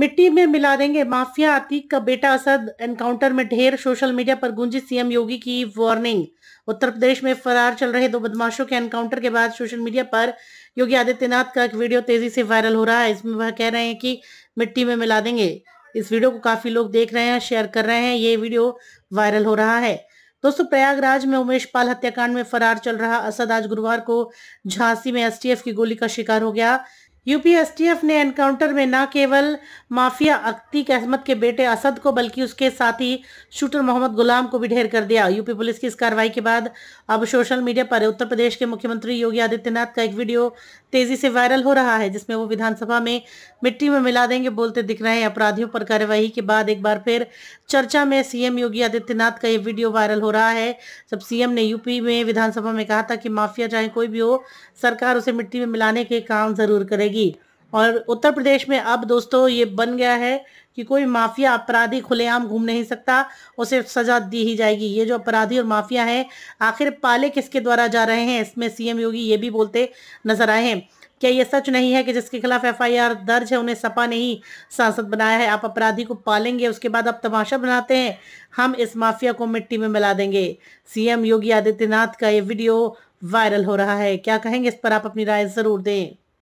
मिट्टी में मिला देंगे माफिया आतिक का बेटा असद एनकाउंटर में ढेर सोशल मीडिया पर गूंजी सीएम योगी की वार्निंग उत्तर प्रदेश में फरार चल रहे दो बदमाशों के एनकाउंटर के बाद सोशल मीडिया पर योगी आदित्यनाथ का एक वीडियो तेजी से वायरल हो रहा है इसमें वह कह रहे हैं कि मिट्टी में मिला देंगे इस वीडियो को काफी लोग देख रहे हैं शेयर कर रहे हैं ये वीडियो वायरल हो रहा है दोस्तों प्रयागराज में उमेश पाल हत्याकांड में फरार चल रहा असद आज गुरुवार को झांसी में एसटीएफ की गोली का शिकार हो गया यूपीएसटीएफ ने एनकाउंटर में न केवल माफिया अतीक अहमद के बेटे असद को बल्कि उसके साथी शूटर मोहम्मद गुलाम को भी ढेर कर दिया यूपी पुलिस की इस कार्रवाई के बाद अब सोशल मीडिया पर उत्तर प्रदेश के मुख्यमंत्री योगी आदित्यनाथ का एक वीडियो तेजी से वायरल हो रहा है जिसमें वो विधानसभा में मिट्टी में मिला देंगे बोलते दिख रहे हैं अपराधियों पर कार्यवाही के बाद एक बार फिर चर्चा में सीएम योगी आदित्यनाथ का ये वीडियो वायरल हो रहा है जब सीएम ने यूपी में विधानसभा में कहा था कि माफिया चाहे कोई भी हो सरकार उसे मिट्टी में मिलाने के काम जरूर करेगी जाएगी और उत्तर प्रदेश में अब दोस्तों ये बन गया है कि कोई माफिया अपराधी खुलेआम घूम नहीं सकता उसे सजा दी ही जाएगी ये जो अपराधी और माफिया है आखिर पाले किसके द्वारा जा रहे हैं इसमें सीएम योगी ये भी बोलते नजर आए हैं क्या ये सच नहीं है कि जिसके खिलाफ एफआईआर दर्ज है उन्हें सपा ने ही सांसद बनाया है आप अपराधी को पालेंगे उसके बाद आप तमाशा बनाते हैं हम इस माफिया को मिट्टी में मिला देंगे सीएम योगी आदित्यनाथ का ये वीडियो वायरल हो रहा है क्या कहेंगे इस पर आप अपनी राय जरूर दें